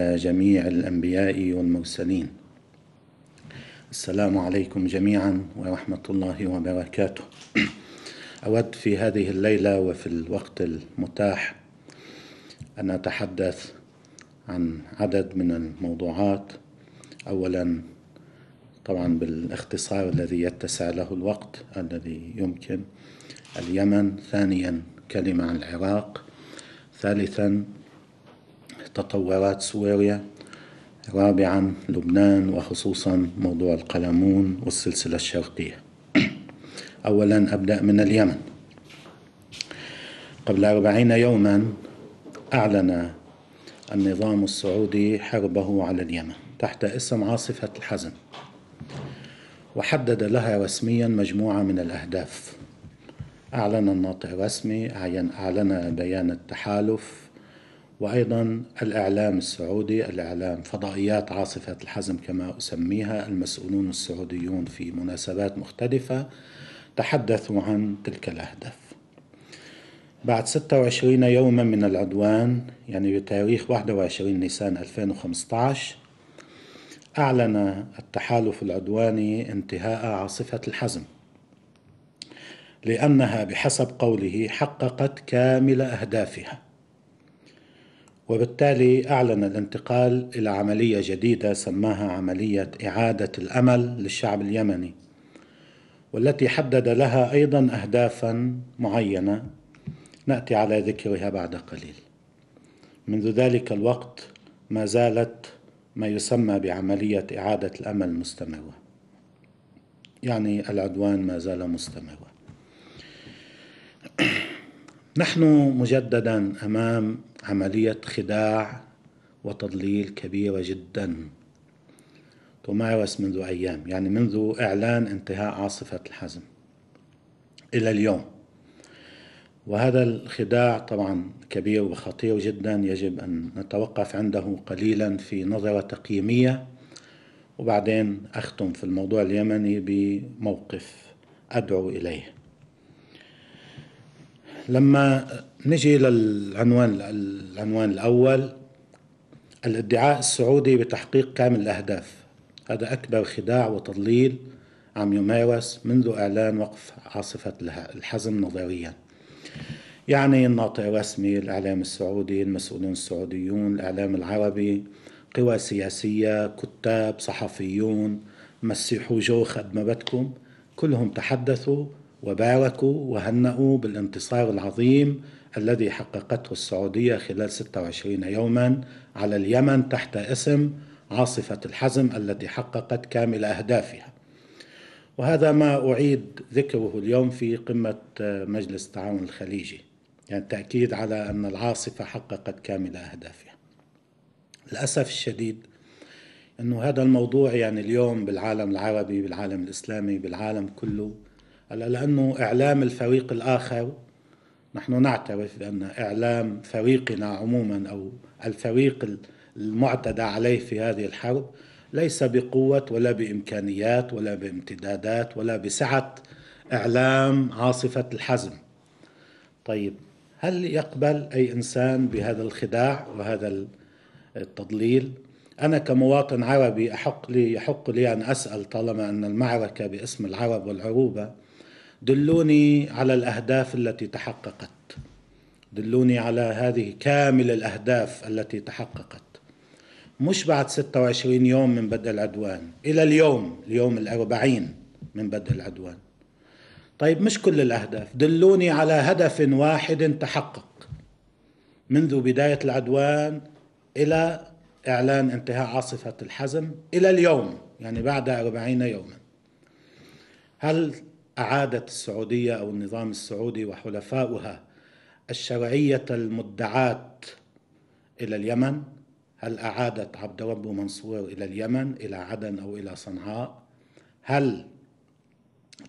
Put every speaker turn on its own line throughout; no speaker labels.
على جميع الأنبياء والمرسلين السلام عليكم جميعا ورحمة الله وبركاته أود في هذه الليلة وفي الوقت المتاح أن أتحدث عن عدد من الموضوعات أولا طبعا بالاختصار الذي يتسع له الوقت الذي يمكن اليمن ثانيا كلمة عن العراق ثالثا تطورات سوريا رابعا لبنان وخصوصا موضوع القلمون والسلسلة الشرقية أولا أبدأ من اليمن قبل أربعين يوما أعلن النظام السعودي حربه على اليمن تحت اسم عاصفة الحزم وحدد لها رسميا مجموعة من الأهداف أعلن الناطق الرسمي أعلن بيان التحالف وايضا الاعلام السعودي الاعلام فضائيات عاصفه الحزم كما اسميها المسؤولون السعوديون في مناسبات مختلفه تحدثوا عن تلك الاهداف بعد 26 يوما من العدوان يعني بتاريخ 21 نيسان 2015 أعلن التحالف العدواني انتهاء عاصفة الحزم لأنها بحسب قوله حققت كامل أهدافها وبالتالي أعلن الانتقال إلى عملية جديدة سماها عملية إعادة الأمل للشعب اليمني والتي حدد لها أيضا أهدافا معينة نأتي على ذكرها بعد قليل منذ ذلك الوقت ما زالت ما يسمى بعملية إعادة الأمل مستمرة يعني العدوان ما زال مستمرا نحن مجددا أمام عملية خداع وتضليل كبيرة جدا تمارس منذ أيام يعني منذ إعلان انتهاء عاصفة الحزم إلى اليوم وهذا الخداع طبعا كبير وخطير جدا يجب أن نتوقف عنده قليلا في نظرة تقييمية وبعدين أختم في الموضوع اليمني بموقف أدعو إليه لما نجي للعنوان العنوان الأول الادعاء السعودي بتحقيق كامل الأهداف هذا أكبر خداع وتضليل عم يمارس منذ إعلان وقف عاصفة الحزم نظريا يعني الناطق الرسمي الإعلام السعودي المسؤولين السعوديون الإعلام العربي قوى سياسية كتاب صحفيون مسيحوا جوخ قد ما بدكم كلهم تحدثوا وباركوا وهنأوا بالانتصار العظيم الذي حققته السعودية خلال 26 يوما على اليمن تحت اسم عاصفة الحزم التي حققت كامل أهدافها وهذا ما أعيد ذكره اليوم في قمة مجلس التعاون الخليجي يعني تأكيد على أن العاصفة حققت كامل أهدافها للأسف الشديد أنه هذا الموضوع يعني اليوم بالعالم العربي بالعالم الإسلامي بالعالم كله لأنه إعلام الفريق الآخر نحن نعترف بأن إعلام فريقنا عموما أو الفريق المعتدى عليه في هذه الحرب ليس بقوة ولا بإمكانيات ولا بامتدادات ولا بسعة إعلام عاصفة الحزم طيب هل يقبل أي إنسان بهذا الخداع وهذا التضليل أنا كمواطن عربي أحق لي يحق لي أن أسأل طالما أن المعركة باسم العرب والعروبة دلوني على الاهداف التي تحققت دلوني على هذه كامل الاهداف التي تحققت مش بعد 26 يوم من بدء العدوان الى اليوم اليوم الأربعين من بدء العدوان طيب مش كل الاهداف دلوني على هدف واحد تحقق منذ بدايه العدوان الى اعلان انتهاء عاصفه الحزم الى اليوم يعني بعد 40 يوما هل اعادت السعوديه او النظام السعودي وحلفاؤها الشرعيه المدعاه الى اليمن هل اعادت عبد ربه منصور الى اليمن الى عدن او الى صنعاء هل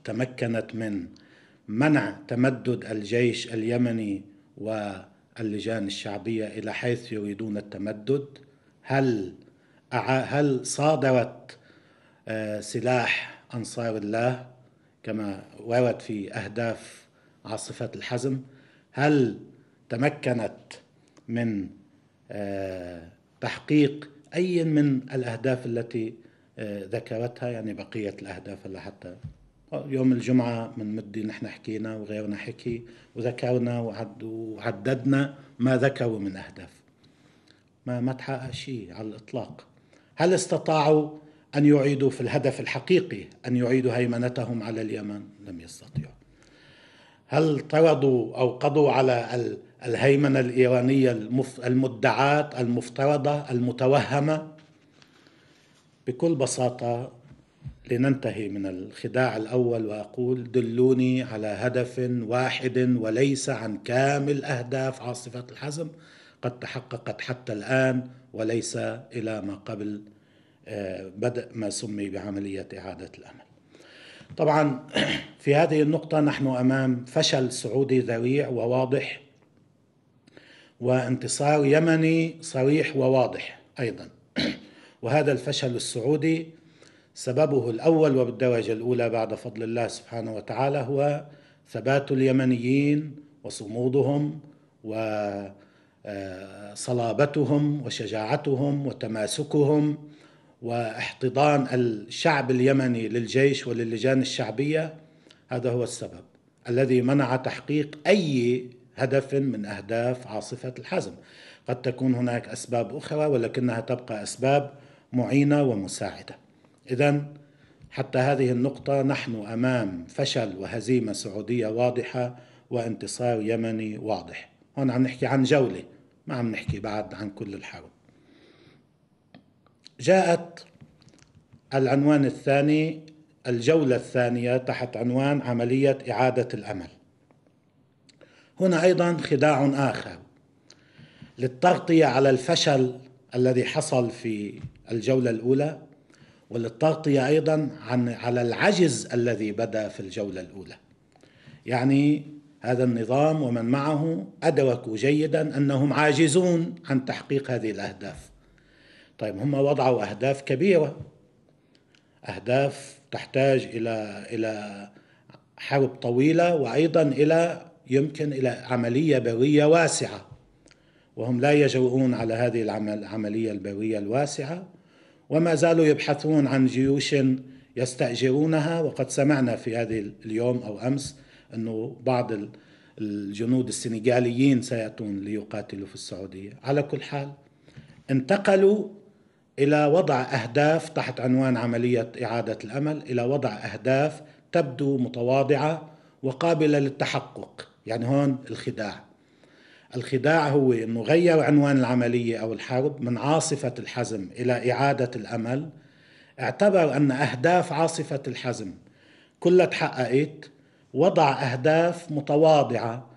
تمكنت من منع تمدد الجيش اليمني واللجان الشعبيه الى حيث يريدون التمدد هل هل صادرت آه، سلاح انصار الله كما ورد في أهداف عاصفة الحزم هل تمكنت من آه، تحقيق أي من الأهداف التي آه، ذكرتها يعني بقية الأهداف اللي حتى يوم الجمعة من مدي نحن حكينا وغيرنا حكي وذكرنا وعددنا ما ذكروا من أهداف ما ما تحقق شيء على الإطلاق هل استطاعوا أن يعيدوا في الهدف الحقيقي أن يعيدوا هيمنتهم على اليمن لم يستطيعوا هل طردوا أو قضوا على الهيمنة الإيرانية المدعاة المفترضة المتوهمة بكل بساطة لننتهي من الخداع الأول وأقول دلوني على هدف واحد وليس عن كامل أهداف عاصفة الحزم قد تحققت حتى الآن وليس إلى ما قبل بدء ما سمي بعملية إعادة الأمل طبعا في هذه النقطة نحن أمام فشل سعودي ذريع وواضح وانتصار يمني صريح وواضح أيضا وهذا الفشل السعودي سببه الأول وبالدرجة الأولى بعد فضل الله سبحانه وتعالى هو ثبات اليمنيين وصمودهم وصلابتهم آه، وشجاعتهم وتماسكهم واحتضان الشعب اليمني للجيش وللجان الشعبيه هذا هو السبب الذي منع تحقيق اي هدف من اهداف عاصفه الحزم قد تكون هناك اسباب اخرى ولكنها تبقى اسباب معينه ومساعده اذا حتى هذه النقطه نحن امام فشل وهزيمه سعوديه واضحه وانتصار يمني واضح هون عم نحكي عن جوله ما عم نحكي بعد عن كل الحرب جاءت العنوان الثاني الجولة الثانية تحت عنوان عملية إعادة الأمل. هنا أيضا خداع آخر للتغطية على الفشل الذي حصل في الجولة الأولى وللتغطية أيضا عن على العجز الذي بدا في الجولة الأولى يعني هذا النظام ومن معه أدركوا جيدا أنهم عاجزون عن تحقيق هذه الأهداف طيب هم وضعوا أهداف كبيرة أهداف تحتاج إلى إلى حرب طويلة وأيضا إلى يمكن إلى عملية برية واسعة وهم لا يجرؤون على هذه العملية البرية الواسعة وما زالوا يبحثون عن جيوش يستأجرونها وقد سمعنا في هذه اليوم أو أمس أنه بعض الجنود السنغاليين سيأتون ليقاتلوا في السعودية على كل حال انتقلوا الى وضع اهداف تحت عنوان عمليه اعاده الامل الى وضع اهداف تبدو متواضعه وقابله للتحقق يعني هون الخداع الخداع هو انه غير عنوان العمليه او الحرب من عاصفه الحزم الى اعاده الامل اعتبر ان اهداف عاصفه الحزم كلها تحققت وضع اهداف متواضعه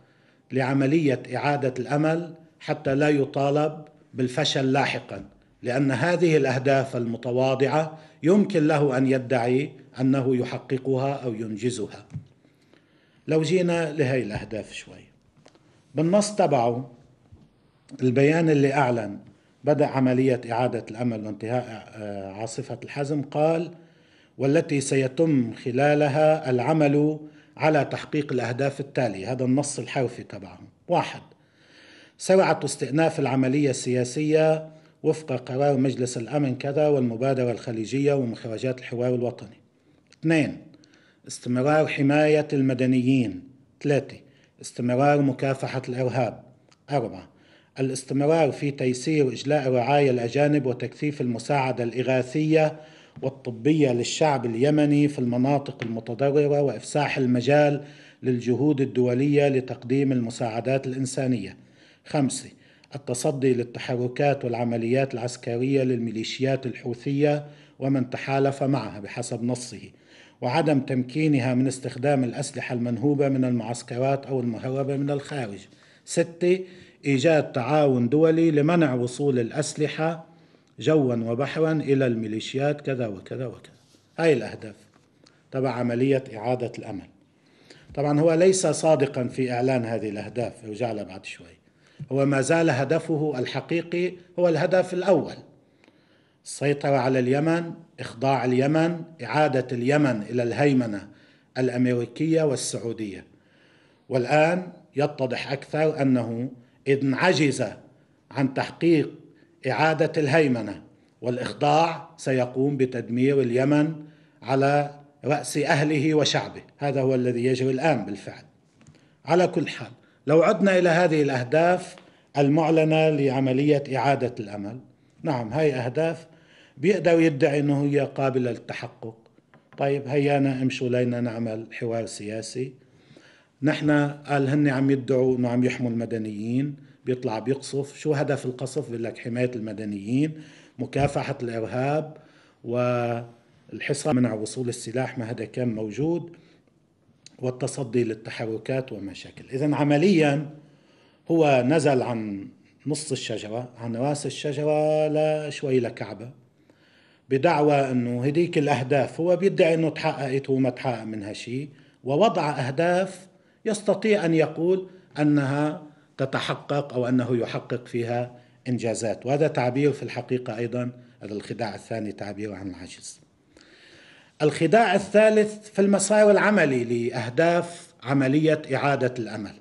لعمليه اعاده الامل حتى لا يطالب بالفشل لاحقا لان هذه الاهداف المتواضعه يمكن له ان يدعي انه يحققها او ينجزها لو جينا لهي الاهداف شوي بالنص تبعه البيان اللي اعلن بدأ عملية إعادة الأمل وانتهاء آه، عاصفة الحزم قال والتي سيتم خلالها العمل على تحقيق الأهداف التالية هذا النص الحوفي تبعه واحد سرعة استئناف العملية السياسية وفق قرار مجلس الأمن كذا والمبادرة الخليجية ومخرجات الحوار الوطني اثنين استمرار حماية المدنيين ثلاثة استمرار مكافحة الإرهاب أربعة الاستمرار في تيسير إجلاء رعاية الأجانب وتكثيف المساعدة الإغاثية والطبية للشعب اليمني في المناطق المتضررة وإفساح المجال للجهود الدولية لتقديم المساعدات الإنسانية خمسة التصدي للتحركات والعمليات العسكرية للميليشيات الحوثية ومن تحالف معها بحسب نصه وعدم تمكينها من استخدام الأسلحة المنهوبة من المعسكرات أو المهربة من الخارج ستة إيجاد تعاون دولي لمنع وصول الأسلحة جوا وبحرا إلى الميليشيات كذا وكذا وكذا هاي الأهداف تبع عملية إعادة الأمل طبعا هو ليس صادقا في إعلان هذه الأهداف ارجع لها بعد شوي هو ما زال هدفه الحقيقي هو الهدف الاول السيطره على اليمن اخضاع اليمن اعاده اليمن الى الهيمنه الامريكيه والسعوديه والان يتضح اكثر انه اذ عجز عن تحقيق اعاده الهيمنه والاخضاع سيقوم بتدمير اليمن على راس اهله وشعبه هذا هو الذي يجري الان بالفعل على كل حال لو عدنا الى هذه الاهداف المعلنه لعمليه اعاده الامل نعم هاي اهداف بيقدر يدعي انه هي قابله للتحقق طيب هيانا امشوا لينا نعمل حوار سياسي نحن قال هن عم يدعوا انه عم يحموا المدنيين بيطلع بيقصف شو هدف القصف بيقول لك حمايه المدنيين مكافحه الارهاب والحصار منع وصول السلاح ما هذا كان موجود والتصدي للتحركات والمشاكل إذا عمليا هو نزل عن نص الشجرة عن رأس الشجرة لشوي لكعبة بدعوى أنه هديك الأهداف هو بيدعي أنه تحققت وما تحقق منها شيء ووضع أهداف يستطيع أن يقول أنها تتحقق أو أنه يحقق فيها إنجازات وهذا تعبير في الحقيقة أيضا هذا الخداع الثاني تعبير عن العجز الخداع الثالث في المساوي العملي لأهداف عملية إعادة الأمل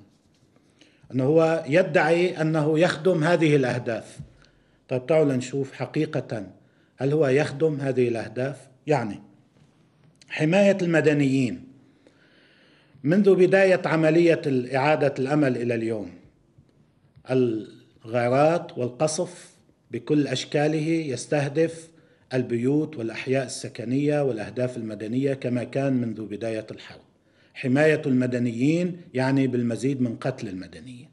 أنه هو يدعي أنه يخدم هذه الأهداف طيب تعالوا نشوف حقيقة هل هو يخدم هذه الأهداف؟ يعني حماية المدنيين منذ بداية عملية إعادة الأمل إلى اليوم الغارات والقصف بكل أشكاله يستهدف البيوت والاحياء السكنيه والاهداف المدنيه كما كان منذ بدايه الحرب. حمايه المدنيين يعني بالمزيد من قتل المدنيين.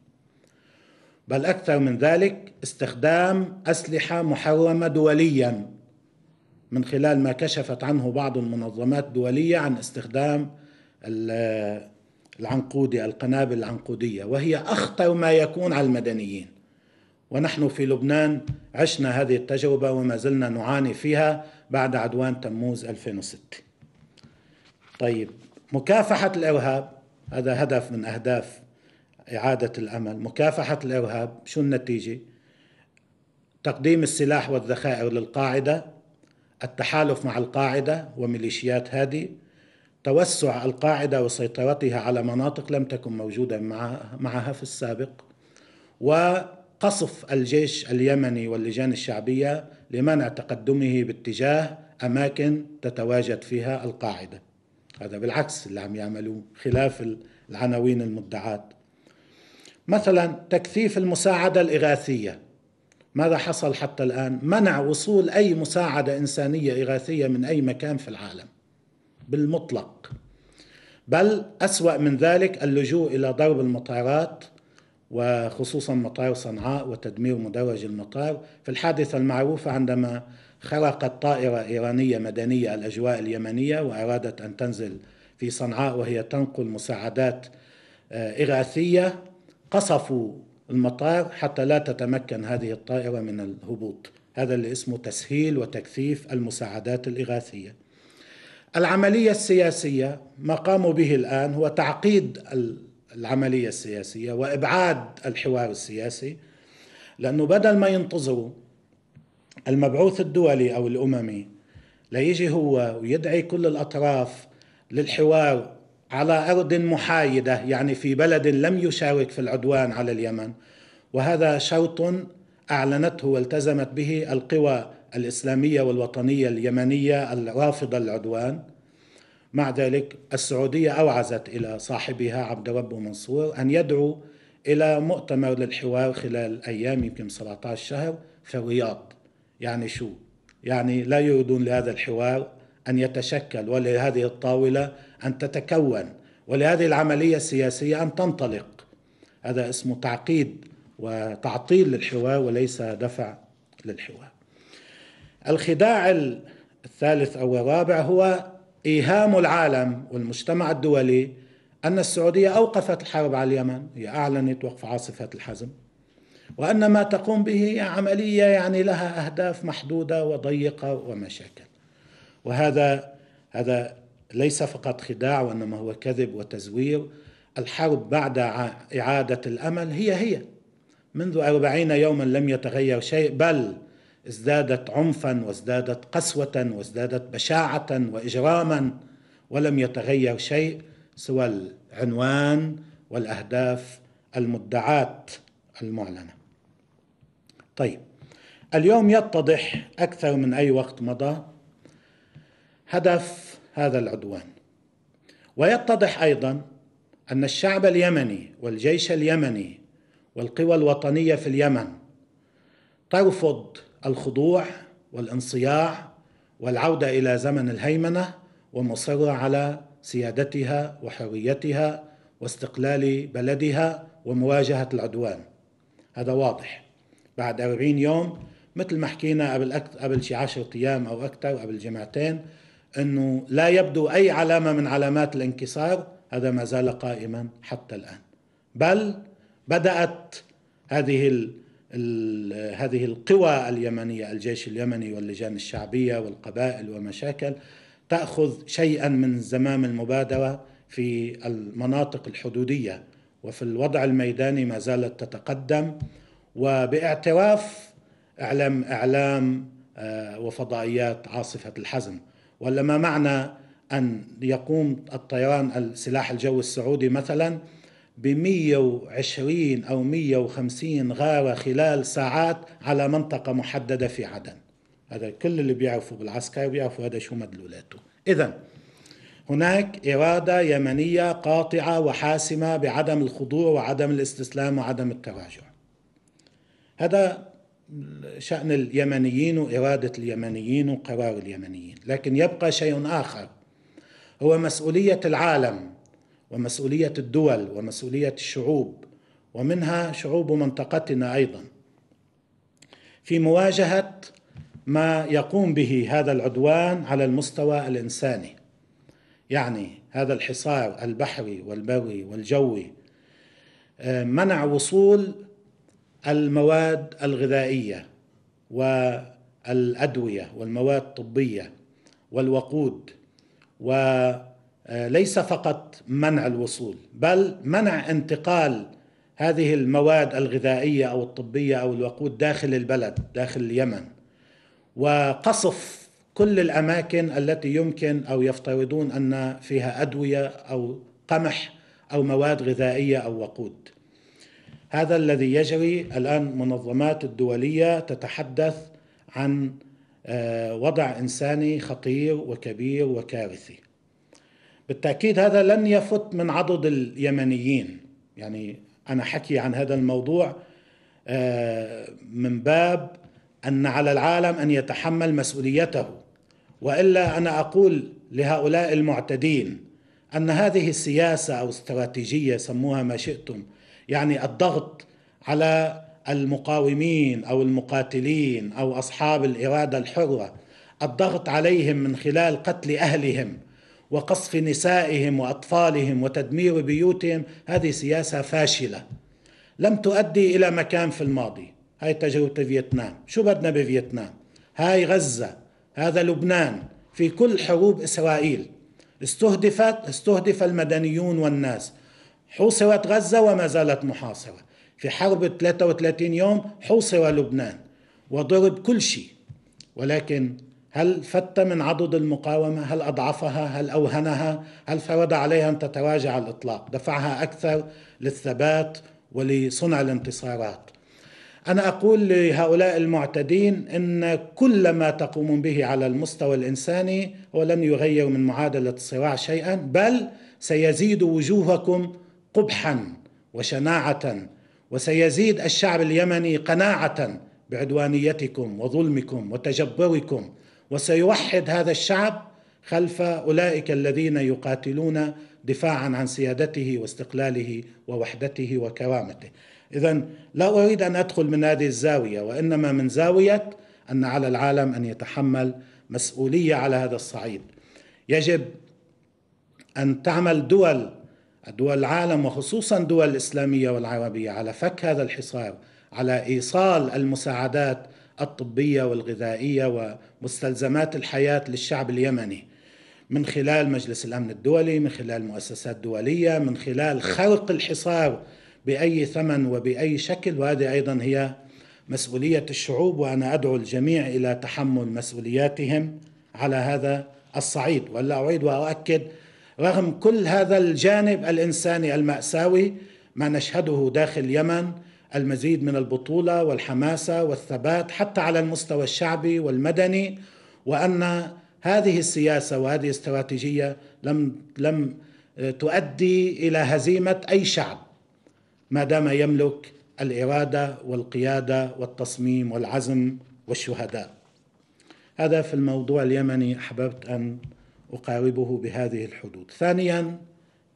بل اكثر من ذلك استخدام اسلحه محرمه دوليا من خلال ما كشفت عنه بعض المنظمات الدوليه عن استخدام العنقودي القنابل العنقوديه وهي اخطر ما يكون على المدنيين ونحن في لبنان عشنا هذه التجربة وما زلنا نعاني فيها بعد عدوان تموز 2006 طيب مكافحة الإرهاب هذا هدف من أهداف إعادة الأمل مكافحة الإرهاب شو النتيجة؟ تقديم السلاح والذخائر للقاعدة التحالف مع القاعدة وميليشيات هادي توسع القاعدة وسيطرتها على مناطق لم تكن موجودة معها في السابق و قصف الجيش اليمني واللجان الشعبيه لمنع تقدمه باتجاه اماكن تتواجد فيها القاعده هذا بالعكس اللي عم يعملوه خلاف العناوين المدعات مثلا تكثيف المساعدة الإغاثية ماذا حصل حتى الآن؟ منع وصول أي مساعدة إنسانية إغاثية من أي مكان في العالم بالمطلق بل أسوأ من ذلك اللجوء إلى ضرب المطارات وخصوصا مطار صنعاء وتدمير مدرج المطار في الحادثة المعروفة عندما خرقت طائرة إيرانية مدنية الأجواء اليمنية وأرادت أن تنزل في صنعاء وهي تنقل مساعدات آه، إغاثية قصفوا المطار حتى لا تتمكن هذه الطائرة من الهبوط هذا اللي اسمه تسهيل وتكثيف المساعدات الإغاثية العملية السياسية ما قاموا به الآن هو تعقيد العمليه السياسيه وابعاد الحوار السياسي لانه بدل ما ينتظروا المبعوث الدولي او الاممي ليجي هو ويدعي كل الاطراف للحوار على ارض محايده يعني في بلد لم يشارك في العدوان على اليمن وهذا شرط اعلنته والتزمت به القوى الاسلاميه والوطنيه اليمنيه الرافضه للعدوان مع ذلك السعودية أوعزت إلى صاحبها عبد ربه منصور أن يدعو إلى مؤتمر للحوار خلال أيام يمكن 17 شهر في الرياض يعني شو؟ يعني لا يريدون لهذا الحوار أن يتشكل ولهذه الطاولة أن تتكون ولهذه العملية السياسية أن تنطلق هذا اسمه تعقيد وتعطيل للحوار وليس دفع للحوار الخداع الثالث أو الرابع هو إيهام العالم والمجتمع الدولي أن السعودية أوقفت الحرب على اليمن هي أعلنت وقف عاصفة الحزم وأن ما تقوم به عملية يعني لها أهداف محدودة وضيقة ومشاكل وهذا هذا ليس فقط خداع وإنما هو كذب وتزوير الحرب بعد إعادة الأمل هي هي منذ أربعين يوما لم يتغير شيء بل ازدادت عنفا وازدادت قسوه وازدادت بشاعه واجراما ولم يتغير شيء سوى العنوان والاهداف المدعاه المعلنه. طيب اليوم يتضح اكثر من اي وقت مضى هدف هذا العدوان ويتضح ايضا ان الشعب اليمني والجيش اليمني والقوى الوطنيه في اليمن ترفض الخضوع والانصياع والعوده الى زمن الهيمنه ومصره على سيادتها وحريتها واستقلال بلدها ومواجهه العدوان هذا واضح بعد 40 يوم مثل ما حكينا قبل أكتر قبل شي 10 ايام او اكثر قبل جمعتين انه لا يبدو اي علامه من علامات الانكسار هذا ما زال قائما حتى الان بل بدات هذه هذه القوى اليمنيه الجيش اليمني واللجان الشعبيه والقبائل ومشاكل تاخذ شيئا من زمام المبادره في المناطق الحدوديه وفي الوضع الميداني ما زالت تتقدم وباعتراف اعلام اعلام آه، وفضائيات عاصفه الحزم ولا ما معنى ان يقوم الطيران السلاح الجوي السعودي مثلا ب 120 أو 150 غارة خلال ساعات على منطقة محددة في عدن هذا كل اللي بيعرفوا بالعسكر بيعرفوا هذا شو مدلولاته إذا هناك إرادة يمنية قاطعة وحاسمة بعدم الخضوع وعدم الاستسلام وعدم التراجع هذا شأن اليمنيين وإرادة اليمنيين وقرار اليمنيين لكن يبقى شيء آخر هو مسؤولية العالم ومسؤوليه الدول ومسؤوليه الشعوب ومنها شعوب منطقتنا ايضا في مواجهه ما يقوم به هذا العدوان على المستوى الانساني يعني هذا الحصار البحري والبري والجوي منع وصول المواد الغذائيه والادويه والمواد الطبيه والوقود و آه، ليس فقط منع الوصول بل منع انتقال هذه المواد الغذائيه او الطبيه او الوقود داخل البلد داخل اليمن وقصف كل الاماكن التي يمكن او يفترضون ان فيها ادويه او قمح او مواد غذائيه او وقود هذا الذي يجري الان منظمات الدوليه تتحدث عن آه، وضع انساني خطير وكبير وكارثي بالتأكيد هذا لن يفت من عضد اليمنيين يعني أنا حكي عن هذا الموضوع آه، من باب أن على العالم أن يتحمل مسؤوليته وإلا أنا أقول لهؤلاء المعتدين أن هذه السياسة أو استراتيجية سموها ما شئتم يعني الضغط على المقاومين أو المقاتلين أو أصحاب الإرادة الحرة الضغط عليهم من خلال قتل أهلهم وقصف نسائهم واطفالهم وتدمير بيوتهم هذه سياسه فاشله لم تؤدي الى مكان في الماضي هاي تجربه فيتنام شو بدنا بفيتنام هاي غزه هذا لبنان في كل حروب اسرائيل استهدفت استهدف المدنيون والناس حوصرت غزه وما زالت محاصره في حرب 33 يوم حوصر لبنان وضرب كل شيء ولكن هل فت من عضد المقاومة؟ هل أضعفها؟ هل أوهنها؟ هل فرض عليها أن تتراجع على الإطلاق؟ دفعها أكثر للثبات ولصنع الانتصارات أنا أقول لهؤلاء المعتدين أن كل ما تقومون به على المستوى الإنساني هو لن يغير من معادلة الصراع شيئا بل سيزيد وجوهكم قبحا وشناعة وسيزيد الشعب اليمني قناعة بعدوانيتكم وظلمكم وتجبركم وسيوحد هذا الشعب خلف اولئك الذين يقاتلون دفاعا عن سيادته واستقلاله ووحدته وكرامته. اذا لا اريد ان ادخل من هذه الزاويه وانما من زاويه ان على العالم ان يتحمل مسؤوليه على هذا الصعيد. يجب ان تعمل دول دول العالم وخصوصا دول الاسلاميه والعربيه على فك هذا الحصار، على ايصال المساعدات الطبيه والغذائيه ومستلزمات الحياه للشعب اليمني من خلال مجلس الامن الدولي من خلال مؤسسات دوليه من خلال خرق الحصار باي ثمن وباي شكل وهذه ايضا هي مسؤوليه الشعوب وانا ادعو الجميع الى تحمل مسؤولياتهم على هذا الصعيد ولا اعيد واؤكد رغم كل هذا الجانب الانساني الماساوي ما نشهده داخل اليمن المزيد من البطوله والحماسه والثبات حتى على المستوى الشعبي والمدني وان هذه السياسه وهذه الاستراتيجيه لم لم آه، تؤدي الى هزيمه اي شعب ما دام يملك الاراده والقياده والتصميم والعزم والشهداء. هذا في الموضوع اليمني أحببت ان اقاربه بهذه الحدود. ثانيا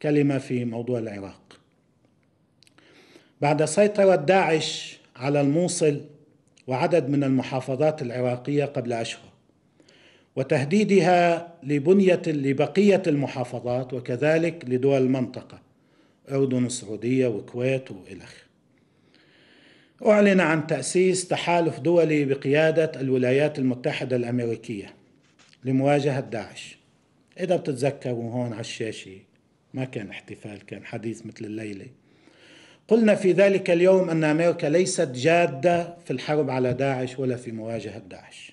كلمه في موضوع العراق. بعد سيطرة داعش على الموصل وعدد من المحافظات العراقية قبل أشهر وتهديدها لبنية لبقية المحافظات وكذلك لدول المنطقة أردن السعودية وكويت وإلى أعلن عن تأسيس تحالف دولي بقيادة الولايات المتحدة الأمريكية لمواجهة داعش إذا بتتذكروا هون على الشاشة ما كان احتفال كان حديث مثل الليلة قلنا في ذلك اليوم أن أمريكا ليست جادة في الحرب على داعش ولا في مواجهة داعش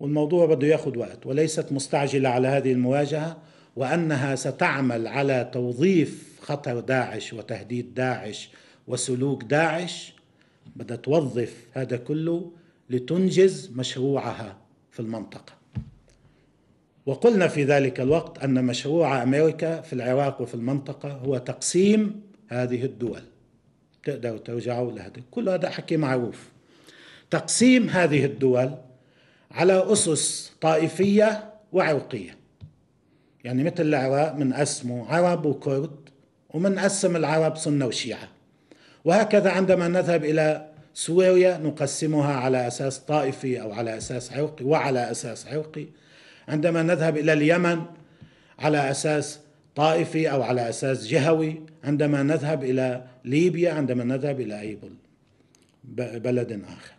والموضوع بده ياخذ وقت وليست مستعجلة على هذه المواجهة وأنها ستعمل على توظيف خطر داعش وتهديد داعش وسلوك داعش بدها توظف هذا كله لتنجز مشروعها في المنطقة وقلنا في ذلك الوقت أن مشروع أمريكا في العراق وفي المنطقة هو تقسيم هذه الدول تقدروا ترجعوا لهذا كل هذا حكي معروف تقسيم هذه الدول على أسس طائفية وعرقية يعني مثل العراق أسمه عرب وكرد ومنقسم العرب سنة وشيعة وهكذا عندما نذهب إلى سوريا نقسمها على أساس طائفي أو على أساس عرقي وعلى أساس عرقي عندما نذهب إلى اليمن على أساس طائفي أو على أساس جهوي عندما نذهب إلى ليبيا عندما نذهب إلى أي بلد آخر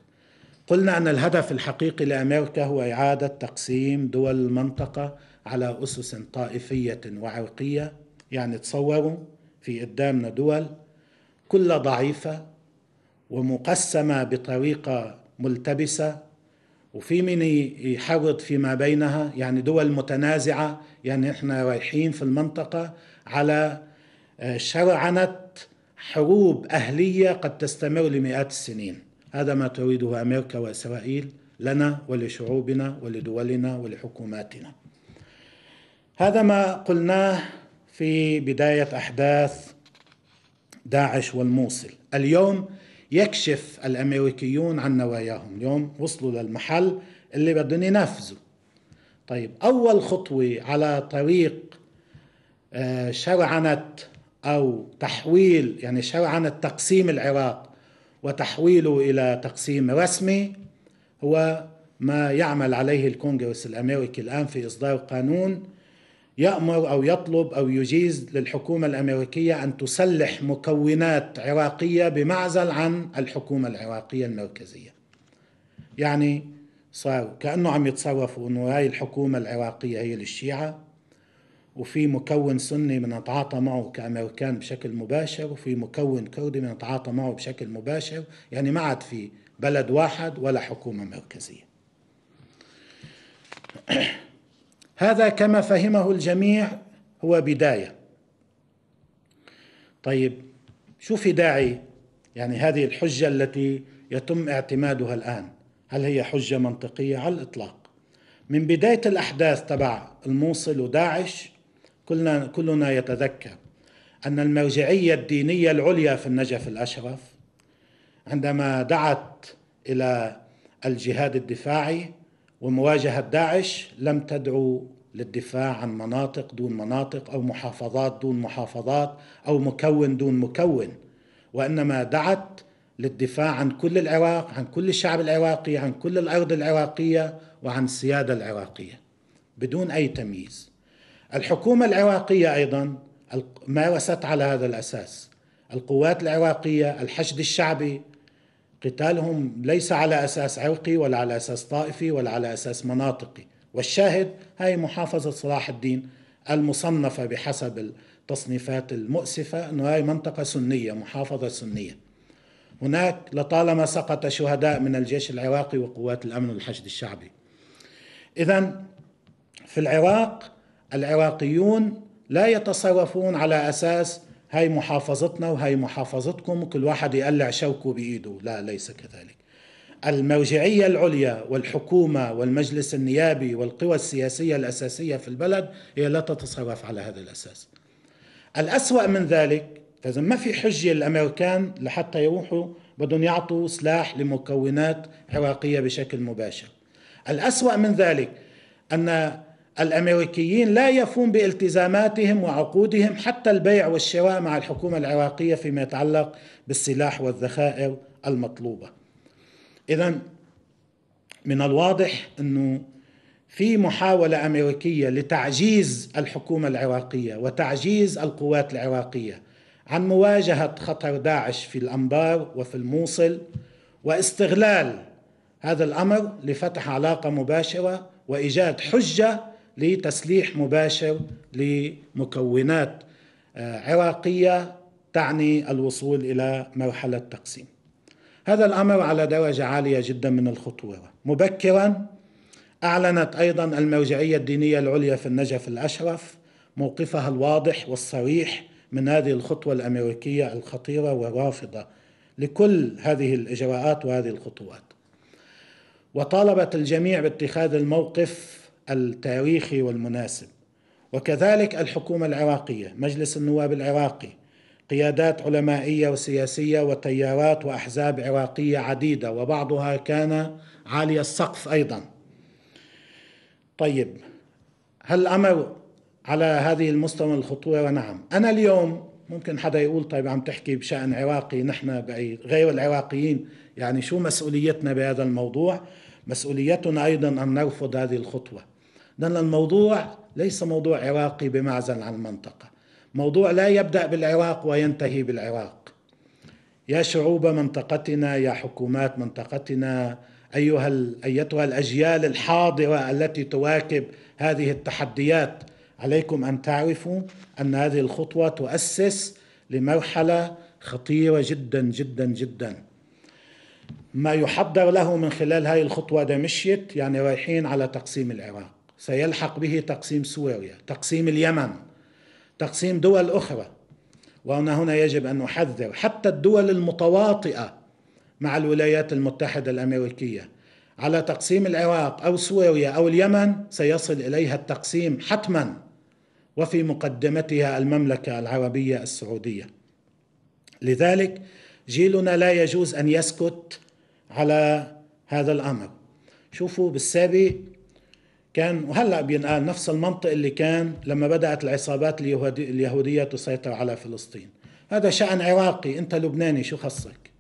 قلنا أن الهدف الحقيقي لأمريكا هو إعادة تقسيم دول المنطقة على أسس طائفية وعرقية يعني تصوروا في قدامنا دول كلها ضعيفة ومقسمة بطريقة ملتبسة وفي من يحرض فيما بينها يعني دول متنازعة يعني احنا رايحين في المنطقة على آه، شرعنة حروب أهلية قد تستمر لمئات السنين هذا ما تريده أمريكا وإسرائيل لنا ولشعوبنا ولدولنا ولحكوماتنا هذا ما قلناه في بداية أحداث داعش والموصل اليوم يكشف الامريكيون عن نواياهم اليوم وصلوا للمحل اللي بدهم ينفذوا طيب اول خطوه على طريق آه، شرعنه او تحويل يعني شرعنه تقسيم العراق وتحويله الى تقسيم رسمي هو ما يعمل عليه الكونغرس الامريكي الان في اصدار قانون يأمر أو يطلب أو يجيز للحكومة الأمريكية أن تسلح مكونات عراقية بمعزل عن الحكومة العراقية المركزية يعني صار كأنه عم يتصرفوا أنه هاي الحكومة العراقية هي للشيعة وفي مكون سني بنتعاطى معه كأمريكان بشكل مباشر وفي مكون كردي بنتعاطى معه بشكل مباشر يعني ما عاد في بلد واحد ولا حكومة مركزية هذا كما فهمه الجميع هو بداية طيب شو في داعي يعني هذه الحجة التي يتم اعتمادها الآن هل هي حجة منطقية على الإطلاق من بداية الأحداث تبع الموصل وداعش كلنا, كلنا يتذكر أن المرجعية الدينية العليا في النجف الأشرف عندما دعت إلى الجهاد الدفاعي ومواجهة داعش لم تدعو للدفاع عن مناطق دون مناطق أو محافظات دون محافظات أو مكون دون مكون وإنما دعت للدفاع عن كل العراق عن كل الشعب العراقي عن كل الأرض العراقية وعن السيادة العراقية بدون أي تمييز الحكومة العراقية أيضا مارست على هذا الأساس القوات العراقية الحشد الشعبي قتالهم ليس على أساس عرقي ولا على أساس طائفي ولا على أساس مناطقي والشاهد هي محافظة صلاح الدين المصنفة بحسب التصنيفات المؤسفة أنه هي منطقة سنية محافظة سنية هناك لطالما سقط شهداء من الجيش العراقي وقوات الأمن والحشد الشعبي إذا في العراق العراقيون لا يتصرفون على أساس هاي محافظتنا وهاي محافظتكم وكل واحد يقلع شوكه بايده لا ليس كذلك المرجعية العليا والحكومة والمجلس النيابي والقوى السياسية الأساسية في البلد هي لا تتصرف على هذا الأساس الأسوأ من ذلك فإذا ما في حجة الأمريكان لحتى يروحوا بدهم يعطوا سلاح لمكونات عراقية بشكل مباشر الأسوأ من ذلك أن الامريكيين لا يفون بالتزاماتهم وعقودهم حتى البيع والشراء مع الحكومه العراقيه فيما يتعلق بالسلاح والذخائر المطلوبه. اذا من الواضح انه في محاوله امريكيه لتعجيز الحكومه العراقيه وتعجيز القوات العراقيه عن مواجهه خطر داعش في الانبار وفي الموصل واستغلال هذا الامر لفتح علاقه مباشره وايجاد حجه لتسليح مباشر لمكونات آه، عراقيه تعني الوصول الى مرحله تقسيم. هذا الامر على درجه عاليه جدا من الخطوره. مبكرا اعلنت ايضا المرجعيه الدينيه العليا في النجف الاشرف موقفها الواضح والصريح من هذه الخطوه الامريكيه الخطيره والرافضه لكل هذه الاجراءات وهذه الخطوات. وطالبت الجميع باتخاذ الموقف التاريخي والمناسب وكذلك الحكومة العراقية مجلس النواب العراقي قيادات علمائية وسياسية وتيارات وأحزاب عراقية عديدة وبعضها كان عالي السقف أيضا طيب هل الأمر على هذه المستوى الخطورة نعم أنا اليوم ممكن حدا يقول طيب عم تحكي بشأن عراقي نحن غير العراقيين يعني شو مسؤوليتنا بهذا الموضوع مسؤوليتنا أيضا أن نرفض هذه الخطوة لأن الموضوع ليس موضوع عراقي بمعزل عن المنطقة موضوع لا يبدأ بالعراق وينتهي بالعراق يا شعوب منطقتنا يا حكومات منطقتنا أيها أيتها الأجيال الحاضرة التي تواكب هذه التحديات عليكم أن تعرفوا أن هذه الخطوة تؤسس لمرحلة خطيرة جدا جدا جدا ما يحضر له من خلال هذه الخطوة دمشيت يعني رايحين على تقسيم العراق سيلحق به تقسيم سوريا تقسيم اليمن تقسيم دول أخرى وهنا هنا يجب أن نحذر حتى الدول المتواطئة مع الولايات المتحدة الأمريكية على تقسيم العراق أو سوريا أو اليمن سيصل إليها التقسيم حتما وفي مقدمتها المملكة العربية السعودية لذلك جيلنا لا يجوز أن يسكت على هذا الأمر شوفوا بالسابق كان وهلا بينقال نفس المنطق اللي كان لما بدات العصابات اليهوديه تسيطر على فلسطين هذا شان عراقي انت لبناني شو خصك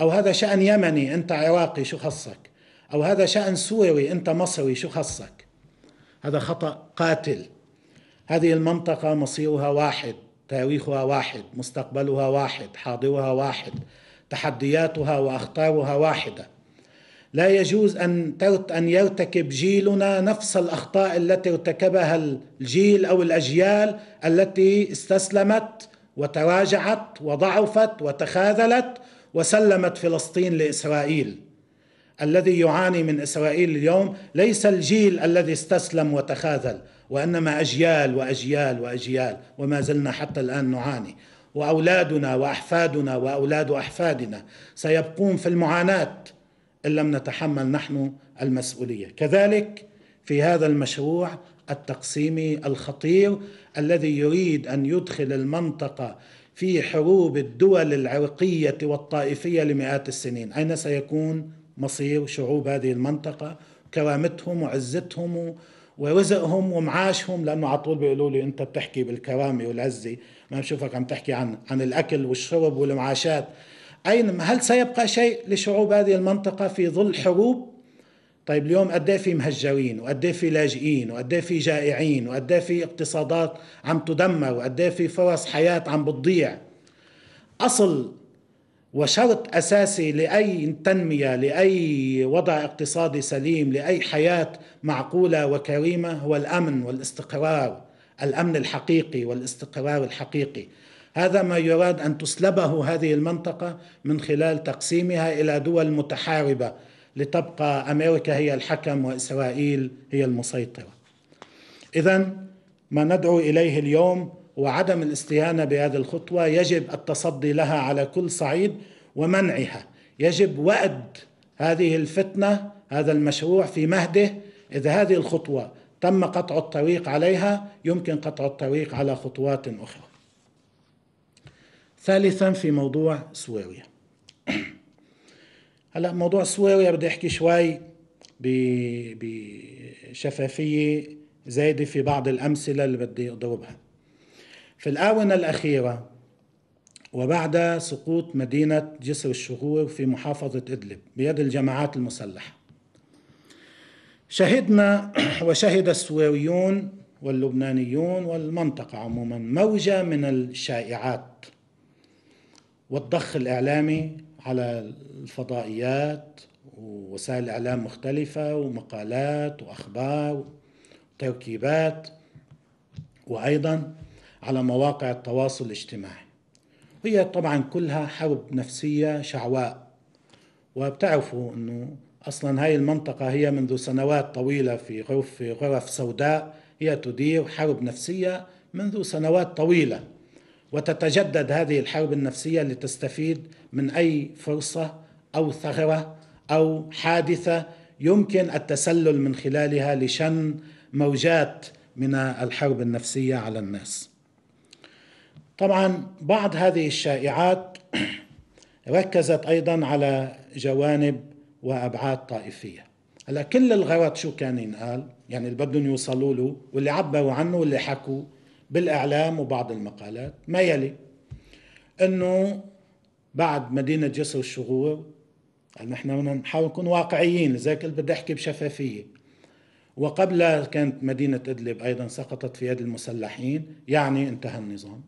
او هذا شان يمني انت عراقي شو خصك او هذا شان سوري انت مصري شو خصك هذا خطا قاتل هذه المنطقه مصيرها واحد تاريخها واحد مستقبلها واحد حاضرها واحد تحدياتها واخطارها واحده لا يجوز أن أن يرتكب جيلنا نفس الأخطاء التي ارتكبها الجيل أو الأجيال التي استسلمت وتراجعت وضعفت وتخاذلت وسلمت فلسطين لإسرائيل الذي يعاني من إسرائيل اليوم ليس الجيل الذي استسلم وتخاذل وإنما أجيال وأجيال وأجيال وما زلنا حتى الآن نعاني وأولادنا وأحفادنا وأولاد أحفادنا سيبقون في المعاناة ان لم نتحمل نحن المسؤوليه كذلك في هذا المشروع التقسيمي الخطير الذي يريد ان يدخل المنطقه في حروب الدول العرقيه والطائفيه لمئات السنين اين سيكون مصير شعوب هذه المنطقه كرامتهم وعزتهم ورزقهم ومعاشهم لانه على طول بيقولوا لي انت بتحكي بالكرامه والعزه ما بشوفك عم تحكي عن عن الاكل والشرب والمعاشات أين هل سيبقى شيء لشعوب هذه المنطقة في ظل حروب طيب اليوم قد إيه في مهجرين وقد إيه في لاجئين وقد إيه في جائعين وقد في اقتصادات عم تدمر وقد في فرص حياة عم بتضيع أصل وشرط أساسي لأي تنمية لأي وضع اقتصادي سليم لأي حياة معقولة وكريمة هو الأمن والاستقرار الأمن الحقيقي والاستقرار الحقيقي هذا ما يراد ان تسلبه هذه المنطقه من خلال تقسيمها الى دول متحاربه لتبقى امريكا هي الحكم واسرائيل هي المسيطره. اذا ما ندعو اليه اليوم وعدم الاستهانه بهذه الخطوه يجب التصدي لها على كل صعيد ومنعها، يجب وأد هذه الفتنه هذا المشروع في مهده اذا هذه الخطوه تم قطع الطريق عليها يمكن قطع الطريق على خطوات اخرى. ثالثا في موضوع سويويا هلا موضوع سويويا بدي احكي شوي بشفافيه زايده في بعض الامثله اللي بدي اضربها في الاونه الاخيره وبعد سقوط مدينه جسر الشغور في محافظه ادلب بيد الجماعات المسلحه شهدنا وشهد السوريون واللبنانيون والمنطقه عموما موجه من الشائعات والضخ الإعلامي على الفضائيات ووسائل إعلام مختلفة ومقالات وأخبار وتركيبات وأيضا على مواقع التواصل الاجتماعي هي طبعا كلها حرب نفسية شعواء وبتعرفوا أنه أصلا هاي المنطقة هي منذ سنوات طويلة في غرف, في غرف سوداء هي تدير حرب نفسية منذ سنوات طويلة وتتجدد هذه الحرب النفسيه لتستفيد من اي فرصه او ثغره او حادثه يمكن التسلل من خلالها لشن موجات من الحرب النفسيه على الناس. طبعا بعض هذه الشائعات ركزت ايضا على جوانب وابعاد طائفيه. هلا كل الغرض شو كان ينقال؟ يعني اللي بدهم يوصلوا له واللي عبروا عنه واللي حكوا بالاعلام وبعض المقالات ما يلي انه بعد مدينه جسر الشغور يعني نحن بدنا نحاول نكون واقعيين لذلك بدي احكي بشفافيه وقبلها كانت مدينه ادلب ايضا سقطت في يد المسلحين يعني انتهى النظام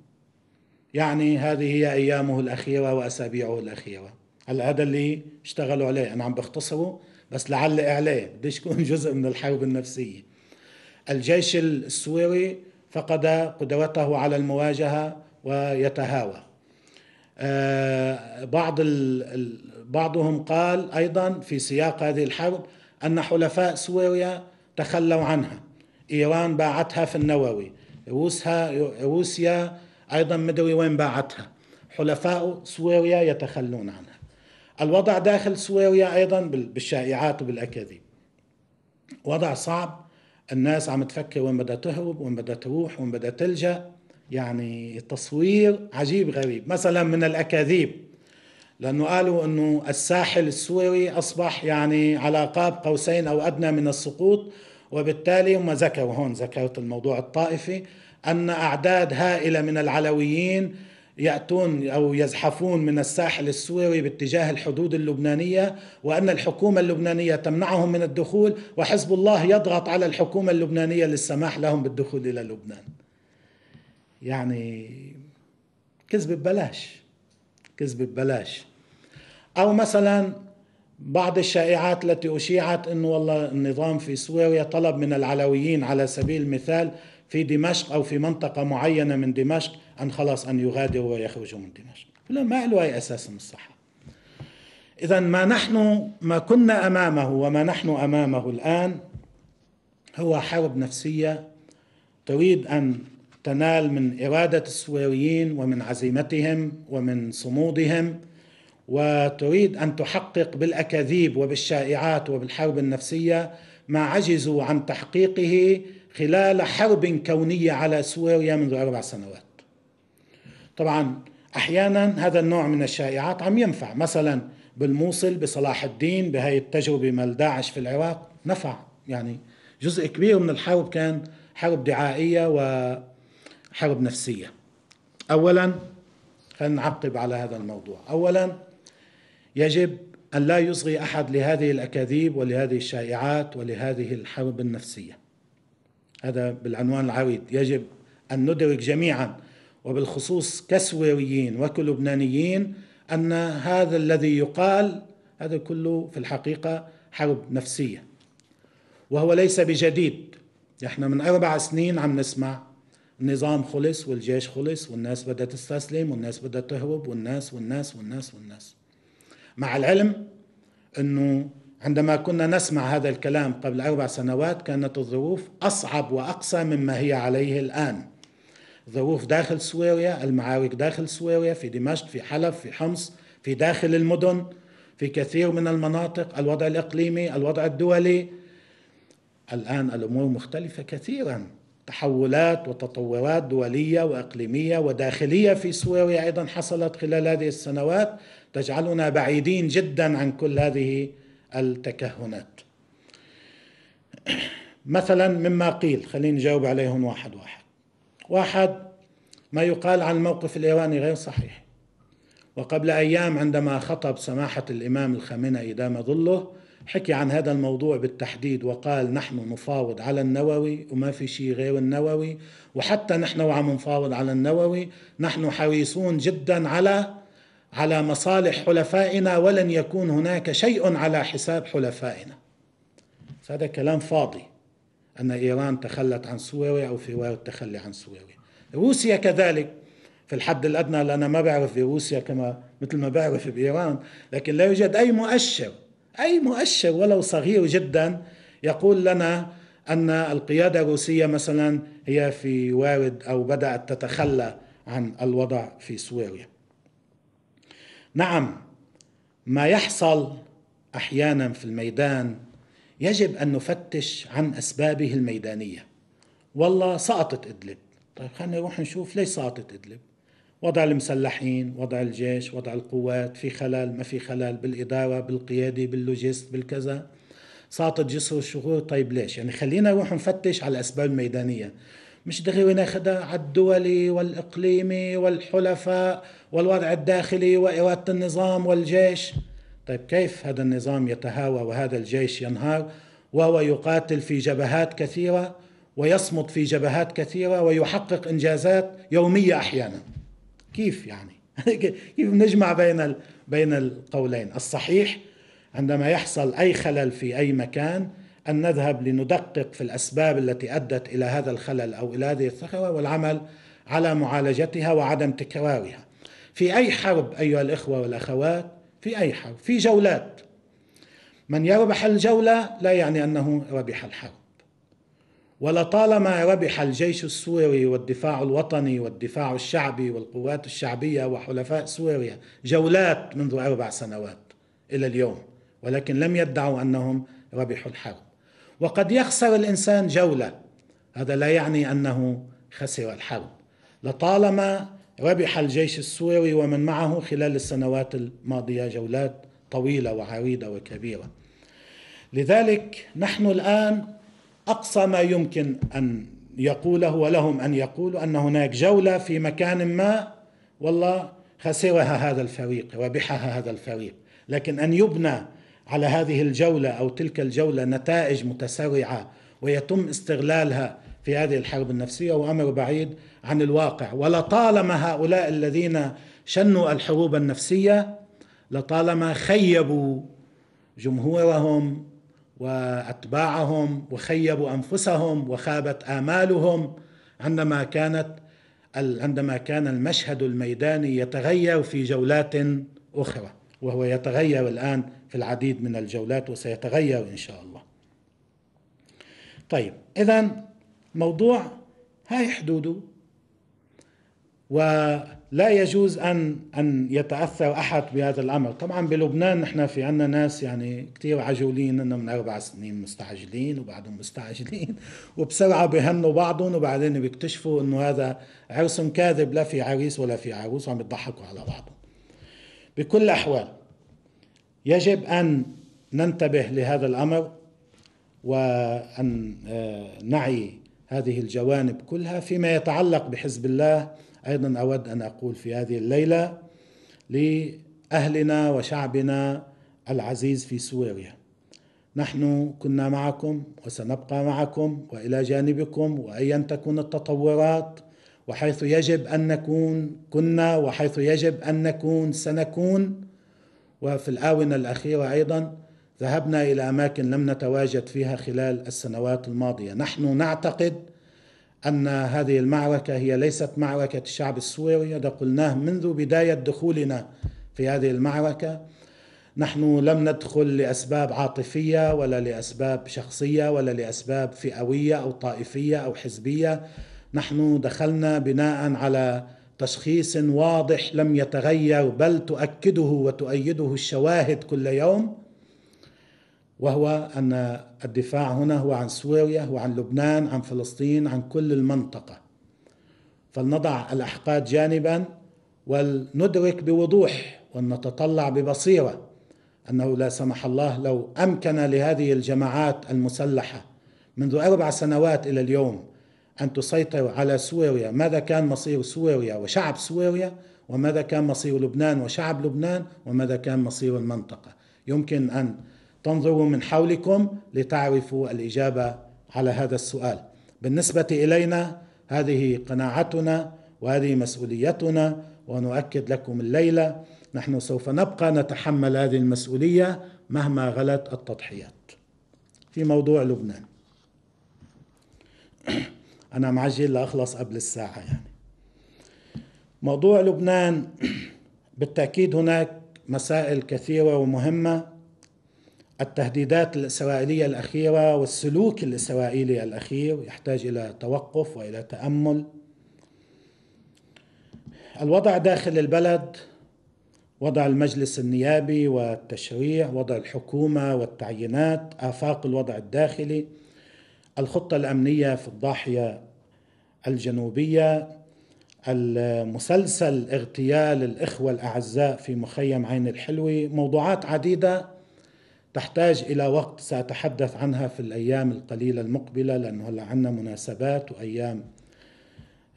يعني هذه هي ايامه الاخيره واسابيعه الاخيره هلا هذا اللي اشتغلوا عليه انا عم بختصره بس لعلق عليه بديش يكون جزء من الحرب النفسيه الجيش السوري فقد قدرته على المواجهه ويتهاوى آه، بعض بعضهم قال ايضا في سياق هذه الحرب ان حلفاء سوريا تخلوا عنها ايران باعتها في النووي روسيا ايضا مدري وين باعتها حلفاء سوريا يتخلون عنها الوضع داخل سوريا ايضا بالشائعات وبالاكاذيب وضع صعب الناس عم تفكر وين بدها تهرب وين بدها تروح وين بدها تلجأ يعني تصوير عجيب غريب مثلا من الأكاذيب لأنه قالوا أنه الساحل السوري أصبح يعني على قاب قوسين أو أدنى من السقوط وبالتالي هم ذكروا هون ذكرت الموضوع الطائفي أن أعداد هائلة من العلويين يأتون أو يزحفون من الساحل السوري باتجاه الحدود اللبنانية وأن الحكومة اللبنانية تمنعهم من الدخول وحزب الله يضغط على الحكومة اللبنانية للسماح لهم بالدخول إلى لبنان يعني كذب ببلاش كذب ببلاش أو مثلا بعض الشائعات التي أشيعت أنه والله النظام في سوريا طلب من العلويين على سبيل المثال في دمشق أو في منطقة معينة من دمشق أن خلاص أن يغادروا ويخرجوا من دمشق لا ما له أي أساس من الصحة إذا ما نحن ما كنا أمامه وما نحن أمامه الآن هو حرب نفسية تريد أن تنال من إرادة السوريين ومن عزيمتهم ومن صمودهم وتريد أن تحقق بالأكاذيب وبالشائعات وبالحرب النفسية ما عجزوا عن تحقيقه خلال حرب كونية على سوريا منذ أربع سنوات طبعا أحيانا هذا النوع من الشائعات عم ينفع مثلا بالموصل بصلاح الدين بهاي التجربة مال داعش في العراق نفع يعني جزء كبير من الحرب كان حرب دعائية وحرب نفسية أولا خلينا نعقب على هذا الموضوع أولا يجب أن لا يصغي أحد لهذه الأكاذيب ولهذه الشائعات ولهذه الحرب النفسية هذا بالعنوان العويد يجب أن ندرك جميعا وبالخصوص كسوريين وكلبنانيين أن هذا الذي يقال هذا كله في الحقيقة حرب نفسية وهو ليس بجديد احنا من أربع سنين عم نسمع النظام خلص والجيش خلص والناس بدها تستسلم والناس بدها تهرب والناس والناس والناس والناس مع العلم انه عندما كنا نسمع هذا الكلام قبل أربع سنوات كانت الظروف أصعب وأقسى مما هي عليه الآن ظروف داخل سوريا المعارك داخل سوريا في دمشق في حلب في حمص في داخل المدن في كثير من المناطق الوضع الإقليمي الوضع الدولي الآن الأمور مختلفة كثيرا تحولات وتطورات دولية وإقليمية وداخلية في سوريا أيضا حصلت خلال هذه السنوات تجعلنا بعيدين جدا عن كل هذه التكهنات مثلا مما قيل خليني جاوب عليهم واحد واحد واحد ما يقال عن الموقف الإيراني غير صحيح وقبل أيام عندما خطب سماحة الإمام الخامنئي دام ظله حكي عن هذا الموضوع بالتحديد وقال نحن نفاوض على النووي وما في شيء غير النووي وحتى نحن وعم نفاوض على النووي نحن حريصون جدا على على مصالح حلفائنا ولن يكون هناك شيء على حساب حلفائنا هذا كلام فاضي أن إيران تخلت عن سوريا أو في وارد التخلي عن سوريا روسيا كذلك في الحد الأدنى لأنا ما بعرف في روسيا كما مثل ما بعرف بإيران لكن لا يوجد أي مؤشر أي مؤشر ولو صغير جدا يقول لنا أن القيادة الروسية مثلا هي في وارد أو بدأت تتخلى عن الوضع في سوريا نعم ما يحصل احيانا في الميدان يجب ان نفتش عن اسبابه الميدانيه والله سقطت ادلب طيب خلينا نروح نشوف ليش سقطت ادلب وضع المسلحين وضع الجيش وضع القوات في خلل ما في خلل بالإدارة بالقيادة باللوجيست بالكذا سقطت جسر الشغور طيب ليش يعني خلينا نروح نفتش على الأسباب الميدانية مش دغي وناخدها على الدولي والإقليمي والحلفاء والوضع الداخلي وإرادة النظام والجيش طيب كيف هذا النظام يتهاوى وهذا الجيش ينهار وهو يقاتل في جبهات كثيرة ويصمد في جبهات كثيرة ويحقق إنجازات يومية أحيانا كيف يعني كيف نجمع بين بين القولين الصحيح عندما يحصل أي خلل في أي مكان أن نذهب لندقق في الأسباب التي أدت إلى هذا الخلل أو إلى هذه الثغرة والعمل على معالجتها وعدم تكرارها في أي حرب أيها الإخوة والأخوات في أي حرب في جولات من يربح الجولة لا يعني أنه ربح الحرب ولطالما ربح الجيش السوري والدفاع الوطني والدفاع الشعبي والقوات الشعبية وحلفاء سوريا جولات منذ أربع سنوات إلى اليوم ولكن لم يدعوا أنهم ربحوا الحرب وقد يخسر الانسان جوله هذا لا يعني انه خسر الحرب لطالما ربح الجيش السوري ومن معه خلال السنوات الماضيه جولات طويله وعريضه وكبيره لذلك نحن الان اقصى ما يمكن ان يقوله ولهم ان يقولوا ان هناك جوله في مكان ما والله خسرها هذا الفريق ربحها هذا الفريق لكن ان يبنى على هذه الجولة أو تلك الجولة نتائج متسرعة ويتم استغلالها في هذه الحرب النفسية وأمر بعيد عن الواقع ولطالما هؤلاء الذين شنوا الحروب النفسية لطالما خيبوا جمهورهم وأتباعهم وخيبوا أنفسهم وخابت آمالهم عندما كانت عندما كان المشهد الميداني يتغير في جولات أخرى وهو يتغير الآن في العديد من الجولات وسيتغير إن شاء الله طيب إذا موضوع هاي حدوده ولا يجوز أن أن يتأثر أحد بهذا الأمر طبعا بلبنان نحن في عنا ناس يعني كتير عجولين إنه من أربع سنين مستعجلين وبعدهم مستعجلين وبسرعة بهنوا بعضهم وبعدين بيكتشفوا إنه هذا عرس كاذب لا في عريس ولا في عروس وعم يضحكوا على بعضهم بكل الأحوال يجب أن ننتبه لهذا الأمر وأن آه، نعي هذه الجوانب كلها فيما يتعلق بحزب الله أيضا أود أن أقول في هذه الليلة لأهلنا وشعبنا العزيز في سوريا نحن كنا معكم وسنبقى معكم والى جانبكم وايا تكون التطورات وحيث يجب ان نكون كنا وحيث يجب ان نكون سنكون وفي الاونه الاخيره ايضا ذهبنا الى اماكن لم نتواجد فيها خلال السنوات الماضيه نحن نعتقد ان هذه المعركه هي ليست معركه الشعب السوري هذا قلناه منذ بدايه دخولنا في هذه المعركه نحن لم ندخل لاسباب عاطفيه ولا لاسباب شخصيه ولا لاسباب فئويه او طائفيه او حزبيه نحن دخلنا بناء على تشخيص واضح لم يتغير بل تؤكده وتؤيده الشواهد كل يوم وهو ان الدفاع هنا هو عن سوريا وعن لبنان عن فلسطين عن كل المنطقه فلنضع الاحقاد جانبا ولندرك بوضوح ولنتطلع ببصيره انه لا سمح الله لو امكن لهذه الجماعات المسلحه منذ اربع سنوات الى اليوم أن تسيطر على سوريا ماذا كان مصير سوريا وشعب سوريا وماذا كان مصير لبنان وشعب لبنان وماذا كان مصير المنطقة يمكن أن تنظروا من حولكم لتعرفوا الإجابة على هذا السؤال بالنسبة إلينا هذه قناعتنا وهذه مسؤوليتنا ونؤكد لكم الليلة نحن سوف نبقى نتحمل هذه المسؤولية مهما غلت التضحيات في موضوع لبنان انا معجل لاخلص قبل الساعه يعني موضوع لبنان بالتاكيد هناك مسائل كثيره ومهمه التهديدات الاسرائيليه الاخيره والسلوك الاسرائيلي الاخير يحتاج الى توقف والى تامل الوضع داخل البلد وضع المجلس النيابي والتشريع وضع الحكومه والتعيينات افاق الوضع الداخلي الخطة الأمنية في الضاحية الجنوبية المسلسل اغتيال الإخوة الأعزاء في مخيم عين الحلوي موضوعات عديدة تحتاج إلى وقت سأتحدث عنها في الأيام القليلة المقبلة لأنه هلا عندنا مناسبات وأيام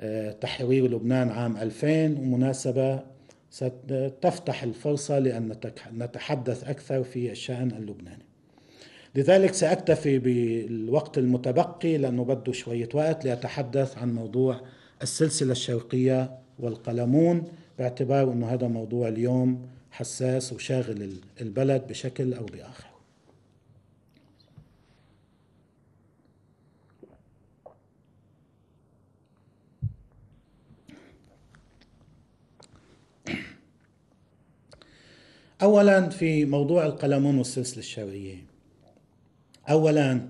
آه، تحرير لبنان عام 2000 ومناسبة ستفتح الفرصة لأن نتحدث أكثر في الشأن اللبناني لذلك سأكتفي بالوقت المتبقي لأنه بده شوية وقت لأتحدث عن موضوع السلسلة الشوقية والقلمون باعتبار أنه هذا موضوع اليوم حساس وشاغل البلد بشكل أو بآخر اولا في موضوع القلمون والسلسله الشرعيه اولا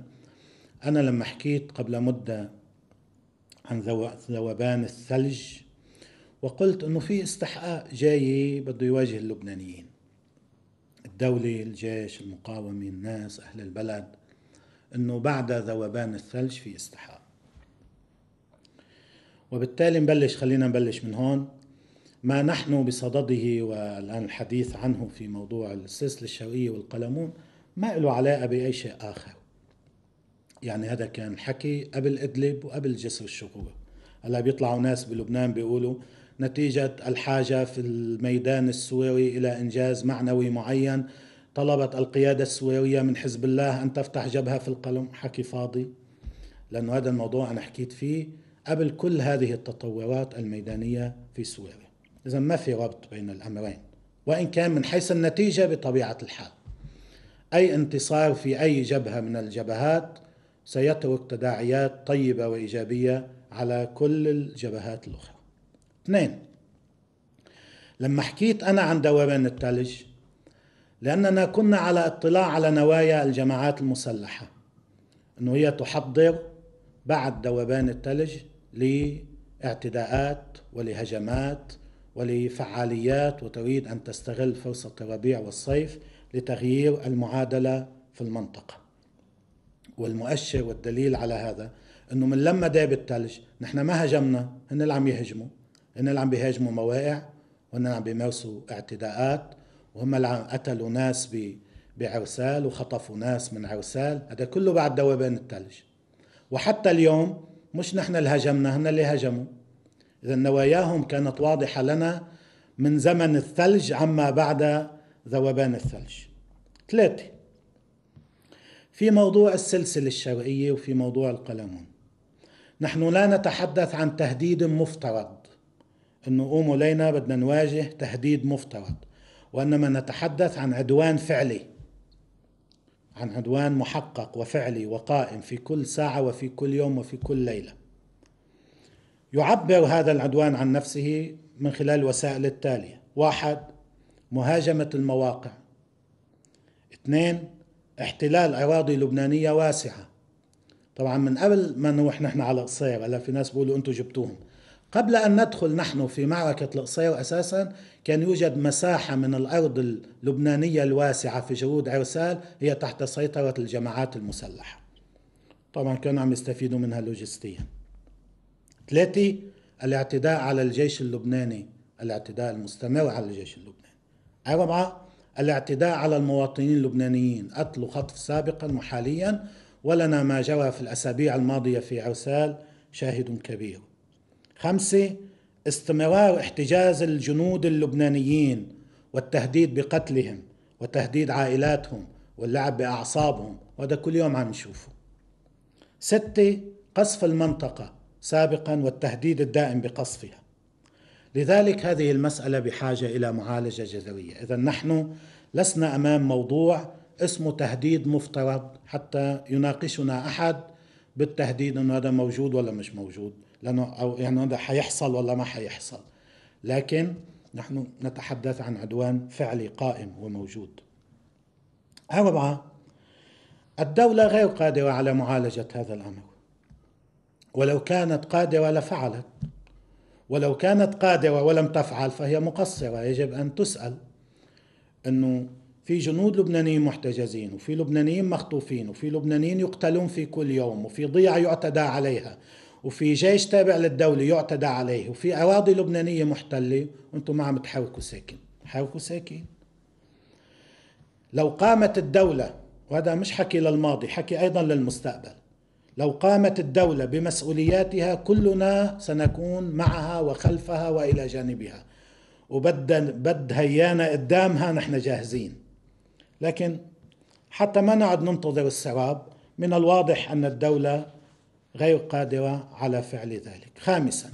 انا لما حكيت قبل مده عن ذوبان الثلج وقلت انه في استحقاق جاي بده يواجه اللبنانيين الدولة الجيش المقاومة الناس أهل البلد أنه بعد ذوبان الثلج في استحقاق وبالتالي نبلش خلينا نبلش من هون ما نحن بصدده والآن الحديث عنه في موضوع السلسلة الشوقية والقلمون ما له علاقة بأي شيء آخر يعني هذا كان حكي قبل إدلب وقبل جسر الشقوة هلا بيطلعوا ناس بلبنان بيقولوا نتيجة الحاجة في الميدان السوري إلى إنجاز معنوي معين طلبت القيادة السورية من حزب الله أن تفتح جبهة في القلم حكي فاضي لأنه هذا الموضوع أنا حكيت فيه قبل كل هذه التطورات الميدانية في سوريا إذا ما في ربط بين الأمرين وإن كان من حيث النتيجة بطبيعة الحال اي انتصار في اي جبهه من الجبهات سيترك تداعيات طيبه وايجابيه على كل الجبهات الاخرى. اثنين لما حكيت انا عن دوران الثلج لاننا كنا على اطلاع على نوايا الجماعات المسلحه انه هي تحضر بعد دوران الثلج لاعتداءات ولهجمات ولفعاليات وتريد ان تستغل فرصه الربيع والصيف لتغيير المعادله في المنطقه. والمؤشر والدليل على هذا انه من لما داب الثلج نحن ما هجمنا هن اللي عم يهجموا هن اللي عم بيهاجموا مواقع وهن اللي عم بيمارسوا اعتداءات وهم اللي عم قتلوا ناس ب بعرسال وخطفوا ناس من عرسال هذا كله بعد دوبان الثلج وحتى اليوم مش نحن اللي هجمنا هن اللي هجموا اذا نواياهم كانت واضحه لنا من زمن الثلج عما بعد ذوبان الثلج ثلاثة في موضوع السلسلة الشرقية وفي موضوع القلمون نحن لا نتحدث عن تهديد مفترض أنه قوموا لينا بدنا نواجه تهديد مفترض وإنما نتحدث عن عدوان فعلي عن عدوان محقق وفعلي وقائم في كل ساعة وفي كل يوم وفي كل ليلة يعبر هذا العدوان عن نفسه من خلال الوسائل التالية واحد مهاجمة المواقع اثنين احتلال أراضي لبنانية واسعة طبعا من قبل ما نروح نحن على قصير هلا في ناس بيقولوا انتم جبتوهم قبل ان ندخل نحن في معركه القصير اساسا كان يوجد مساحه من الارض اللبنانيه الواسعه في جرود عرسال هي تحت سيطره الجماعات المسلحه. طبعا كانوا عم يستفيدوا منها لوجستيا. ثلاثه الاعتداء على الجيش اللبناني، الاعتداء المستمر على الجيش اللبناني. أربعة أيوة الاعتداء على المواطنين اللبنانيين قتل وخطف سابقا وحاليا ولنا ما جرى في الأسابيع الماضية في عرسال شاهد كبير خمسة استمرار احتجاز الجنود اللبنانيين والتهديد بقتلهم وتهديد عائلاتهم واللعب بأعصابهم وهذا كل يوم عم نشوفه ستة قصف المنطقة سابقا والتهديد الدائم بقصفها لذلك هذه المسألة بحاجة إلى معالجة جذرية إذا نحن لسنا أمام موضوع اسمه تهديد مفترض حتى يناقشنا أحد بالتهديد أنه هذا موجود ولا مش موجود لأنه أو يعني هذا حيحصل ولا ما حيحصل لكن نحن نتحدث عن عدوان فعلي قائم وموجود أربعة الدولة غير قادرة على معالجة هذا الأمر ولو كانت قادرة لفعلت ولو كانت قادرة ولم تفعل فهي مقصرة يجب أن تسأل أنه في جنود لبنانيين محتجزين وفي لبنانيين مخطوفين وفي لبنانيين يقتلون في كل يوم وفي ضيعة يعتدى عليها وفي جيش تابع للدولة يعتدى عليه وفي أراضي لبنانية محتلة وأنتم ما عم تحركوا ساكن حركوا ساكن لو قامت الدولة وهذا مش حكي للماضي حكي أيضا للمستقبل لو قامت الدولة بمسؤولياتها كلنا سنكون معها وخلفها وإلى جانبها وبد بد هيانا قدامها نحن جاهزين لكن حتى ما نقعد ننتظر السراب من الواضح أن الدولة غير قادرة على فعل ذلك خامسا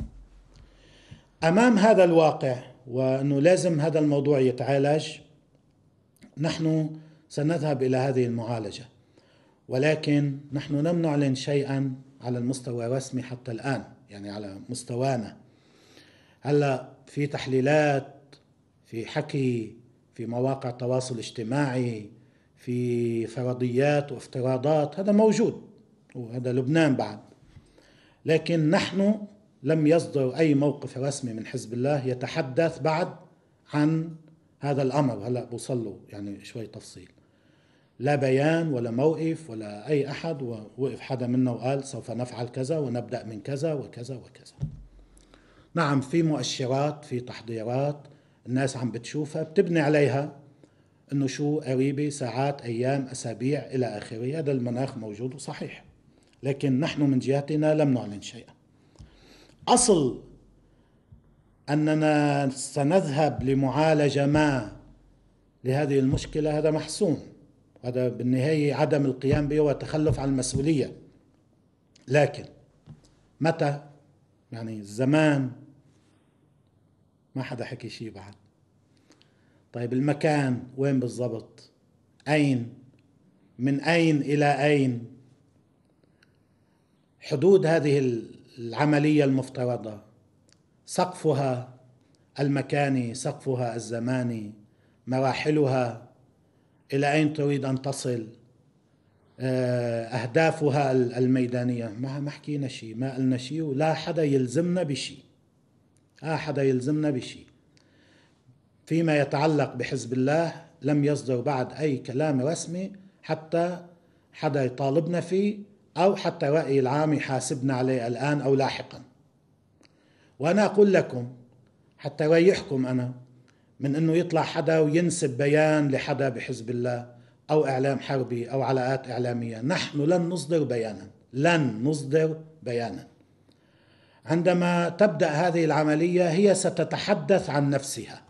أمام هذا الواقع وأنه لازم هذا الموضوع يتعالج نحن سنذهب إلى هذه المعالجة ولكن نحن لم نعلن شيئا على المستوى الرسمي حتى الآن يعني على مستوانا هلا في تحليلات في حكي في مواقع التواصل الاجتماعي في فرضيات وافتراضات هذا موجود وهذا لبنان بعد لكن نحن لم يصدر اي موقف رسمي من حزب الله يتحدث بعد عن هذا الامر هلا بوصل له يعني شوي تفصيل لا بيان ولا موقف ولا أي أحد ووقف حدا منا وقال سوف نفعل كذا ونبدأ من كذا وكذا وكذا نعم في مؤشرات في تحضيرات الناس عم بتشوفها بتبني عليها انه شو قريبه ساعات ايام اسابيع الى اخره هذا المناخ موجود وصحيح لكن نحن من جهتنا لم نعلن شيئا اصل اننا سنذهب لمعالجه ما لهذه المشكله هذا محسوم هذا بالنهاية عدم القيام به وتخلف عن المسؤولية لكن متى يعني الزمان ما حدا حكي شيء بعد طيب المكان وين بالضبط أين من أين إلى أين حدود هذه العملية المفترضة سقفها المكاني سقفها الزماني مراحلها إلى أين تريد أن تصل آه، أهدافها الميدانية ما ما حكينا شيء ما قلنا شيء ولا حدا يلزمنا بشيء لا حدا يلزمنا بشيء فيما يتعلق بحزب الله لم يصدر بعد أي كلام رسمي حتى حدا يطالبنا فيه أو حتى رأي العام يحاسبنا عليه الآن أو لاحقا وأنا أقول لكم حتى ريحكم أنا من انه يطلع حدا وينسب بيان لحدا بحزب الله او اعلام حربي او علاقات اعلاميه، نحن لن نصدر بيانا، لن نصدر بيانا. عندما تبدا هذه العمليه هي ستتحدث عن نفسها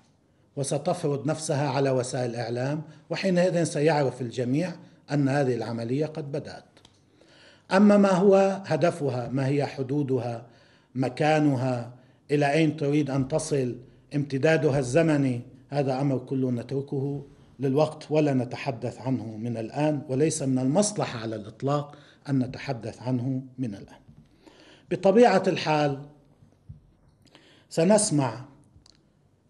وستفرض نفسها على وسائل الاعلام وحينئذ سيعرف الجميع ان هذه العمليه قد بدات. اما ما هو هدفها، ما هي حدودها، مكانها، الى اين تريد ان تصل، امتدادها الزمني هذا امر كله نتركه للوقت ولا نتحدث عنه من الان وليس من المصلحه على الاطلاق ان نتحدث عنه من الان. بطبيعه الحال سنسمع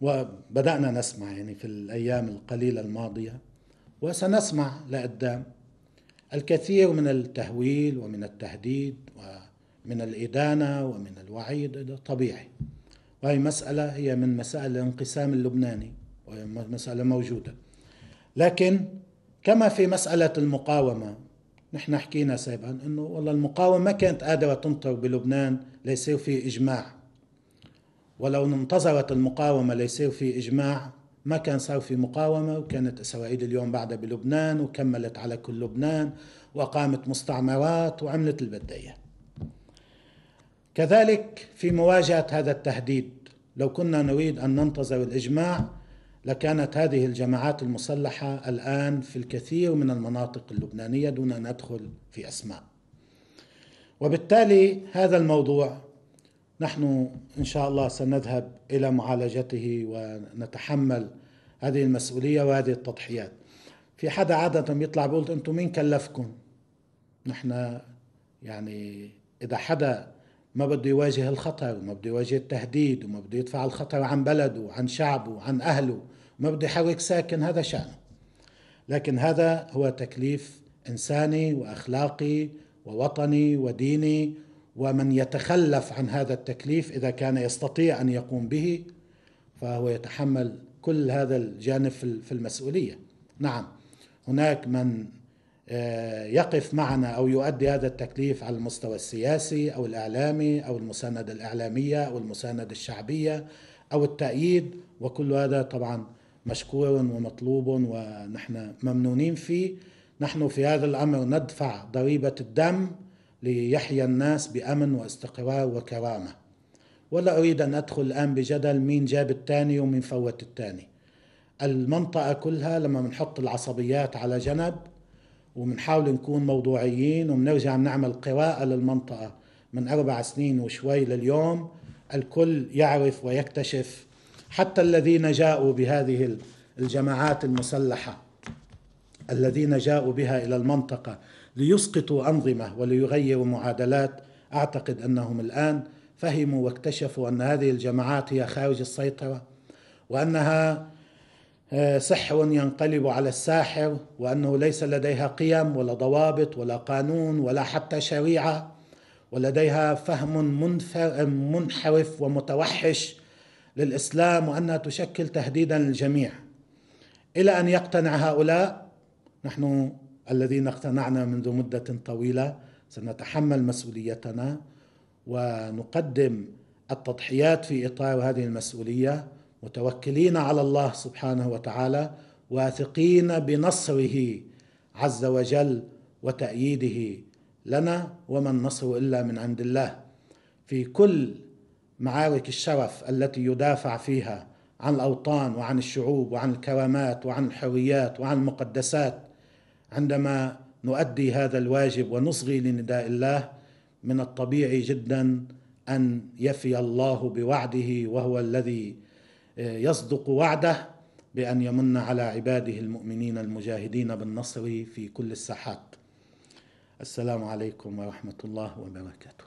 وبدانا نسمع يعني في الايام القليله الماضيه وسنسمع لقدام الكثير من التهويل ومن التهديد ومن الادانه ومن الوعيد طبيعي. وهي مسألة هي من مسائل الانقسام اللبناني وهي مسألة موجودة لكن كما في مسألة المقاومة نحن حكينا سابقا انه والله المقاومة ما كانت قادرة تنطر بلبنان ليصير في اجماع ولو انتظرت المقاومة ليصير في اجماع ما كان صار في مقاومة وكانت إسرائيل اليوم بعدها بلبنان وكملت على كل لبنان وأقامت مستعمرات وعملت البدية كذلك في مواجهه هذا التهديد لو كنا نريد ان ننتظر الاجماع لكانت هذه الجماعات المسلحه الان في الكثير من المناطق اللبنانيه دون ان ندخل في اسماء. وبالتالي هذا الموضوع نحن ان شاء الله سنذهب الى معالجته ونتحمل هذه المسؤوليه وهذه التضحيات. في حدا عاده بيطلع بيقول انتم مين كلفكم؟ نحن يعني اذا حدا ما بده يواجه الخطر وما بده يواجه التهديد وما بده يدفع الخطر عن بلده وعن شعبه وعن أهله وما بده يحرك ساكن هذا شأنه لكن هذا هو تكليف إنساني وأخلاقي ووطني وديني ومن يتخلف عن هذا التكليف إذا كان يستطيع أن يقوم به فهو يتحمل كل هذا الجانب في المسؤولية نعم هناك من آه، يقف معنا او يؤدي هذا التكليف على المستوى السياسي او الاعلامي او المسانده الاعلاميه او المسانده الشعبيه او التأييد وكل هذا طبعا مشكور ومطلوب ونحن ممنونين فيه نحن في هذا الامر ندفع ضريبه الدم ليحيا الناس بامن واستقرار وكرامه ولا اريد ان ادخل الان بجدل مين جاب الثاني ومين فوت الثاني المنطقه كلها لما بنحط العصبيات على جنب وبنحاول نكون موضوعيين وبنرجع بنعمل قراءة للمنطقة من أربع سنين وشوي لليوم الكل يعرف ويكتشف حتى الذين جاءوا بهذه الجماعات المسلحة الذين جاءوا بها إلى المنطقة ليسقطوا أنظمة وليغيروا معادلات أعتقد أنهم الآن فهموا واكتشفوا أن هذه الجماعات هي خارج السيطرة وأنها آه، صحو ينقلب على الساحر وانه ليس لديها قيم ولا ضوابط ولا قانون ولا حتى شريعه ولديها فهم منحرف ومتوحش للاسلام وانها تشكل تهديدا للجميع الى ان يقتنع هؤلاء نحن الذين اقتنعنا منذ مده طويله سنتحمل مسؤوليتنا ونقدم التضحيات في اطار هذه المسؤوليه متوكلين على الله سبحانه وتعالى واثقين بنصره عز وجل وتأييده لنا وما النصر إلا من عند الله في كل معارك الشرف التي يدافع فيها عن الأوطان وعن الشعوب وعن الكرامات وعن الحريات وعن المقدسات عندما نؤدي هذا الواجب ونصغي لنداء الله من الطبيعي جدا أن يفي الله بوعده وهو الذي يصدق وعده بان يمن على عباده المؤمنين المجاهدين بالنصر في كل الساحات السلام عليكم ورحمه الله وبركاته